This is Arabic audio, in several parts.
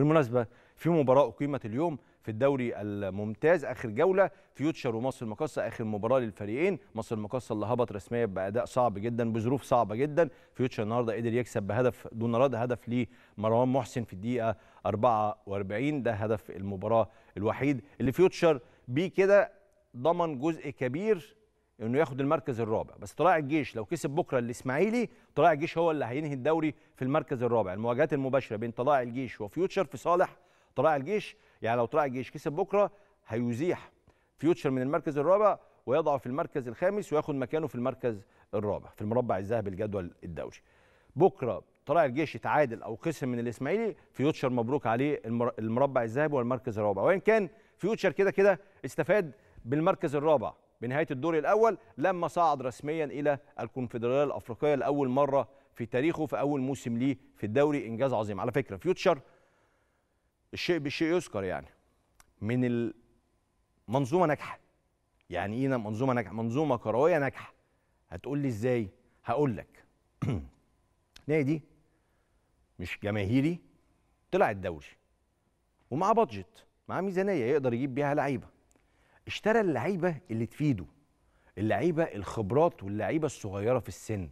بالمناسبة في مباراة أقيمت اليوم في الدوري الممتاز اخر جوله فيوتشر ومصر المقاصه اخر مباراه للفريقين مصر المقاصه اللي هبط رسميا باداء صعب جدا بظروف صعبه جدا فيوتشر النهارده قدر يكسب بهدف دون رد هدف لمروان محسن في الدقيقه 44 ده هدف المباراه الوحيد اللي فيوتشر بيه كده ضمن جزء كبير انه ياخد المركز الرابع بس طلائع الجيش لو كسب بكره الاسماعيلي طلائع الجيش هو اللي هينهي الدوري في المركز الرابع المواجهات المباشره بين طلائع الجيش وفيوتشر في صالح طلائع الجيش يعني لو طلائع الجيش كسب بكره هيزيح فيوتشر من المركز الرابع ويضعه في المركز الخامس وياخد مكانه في المركز الرابع في المربع الذهبي الجدول الدوري بكره طلائع الجيش يتعادل او خسر من الاسماعيلي فيوتشر مبروك عليه المربع الذهبي والمركز الرابع وان كان فيوتشر كده كده استفاد بالمركز الرابع بنهايه الدور الاول لما صعد رسميا الى الكونفدراليه الافريقيه لاول مره في تاريخه في اول موسم ليه في الدوري انجاز عظيم على فكره فيوتشر الشيء بالشيء يذكر يعني من المنظومه ناجحه يعني ايه منظومه ناجحه منظومه كرويه ناجحه هتقول لي ازاي هقول لك نادي مش جماهيري طلع الدوري ومعاه بادجت معاه ميزانيه يقدر يجيب بيها لعيبه اشترى اللعيبه اللي تفيده اللعيبه الخبرات واللعيبه الصغيره في السن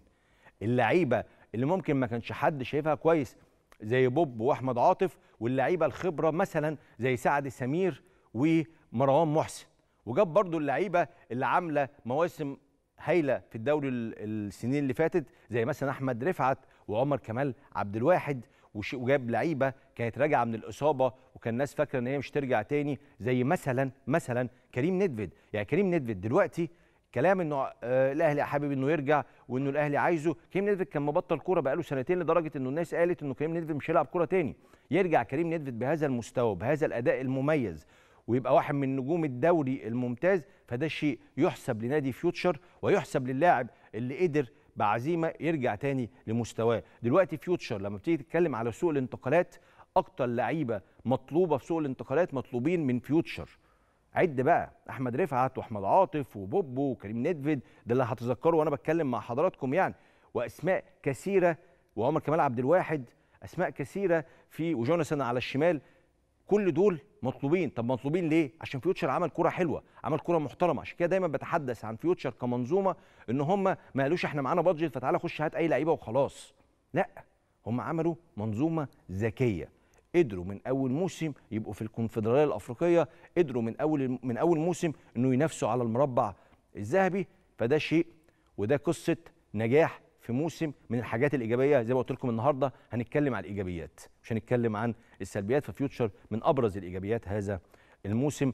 اللعيبه اللي ممكن ما كانش حد شايفها كويس زي بوب واحمد عاطف واللعيبه الخبره مثلا زي سعد سمير ومروان محسن وجاب برضو اللعيبه اللي عامله مواسم هايله في الدوري السنين اللي فاتت زي مثلا احمد رفعت وعمر كمال عبد الواحد وجاب لعيبه كانت راجعه من الاصابه وكان الناس فاكره ان هي مش ترجع تاني زي مثلا مثلا كريم ندفد يعني كريم ندفد دلوقتي كلام انه آه، الاهلي حابب انه يرجع وانه الاهلي عايزه كريم ندفد كان مبطل كوره بقاله سنتين لدرجه انه الناس قالت انه كريم ندفد مش هيلعب كوره تاني يرجع كريم ندفد بهذا المستوى بهذا الاداء المميز ويبقى واحد من نجوم الدوري الممتاز فده شيء يحسب لنادي فيوتشر ويحسب للاعب اللي قدر بعزيمه يرجع تاني لمستواه دلوقتي فيوتشر لما بتيجي تتكلم على سوق الانتقالات اكتر لعيبه مطلوبه في سوق الانتقالات مطلوبين من فيوتشر عد بقى احمد رفعت واحمد عاطف وبوبو وكريم نيدفيد ده اللي هتذكره وانا بتكلم مع حضراتكم يعني واسماء كثيره وعمر كمال عبد الواحد اسماء كثيره في وجوناثان على الشمال كل دول مطلوبين طب مطلوبين ليه عشان فيوتشر عمل كوره حلوه عمل كوره محترمه عشان كده دايما بتحدث عن فيوتشر كمنظومه ان هم ما قالوش احنا معانا بادجت فتعالى خش هات اي لعيبه وخلاص لا هم عملوا منظومه ذكيه قدروا من اول موسم يبقوا في الكونفدراليه الافريقيه قدروا من اول من اول موسم انه ينافسوا على المربع الذهبي فده شيء وده قصه نجاح في موسم من الحاجات الايجابيه زي ما قلت لكم النهارده هنتكلم عن الايجابيات مش هنتكلم عن السلبيات ففيوتشر من ابرز الايجابيات هذا الموسم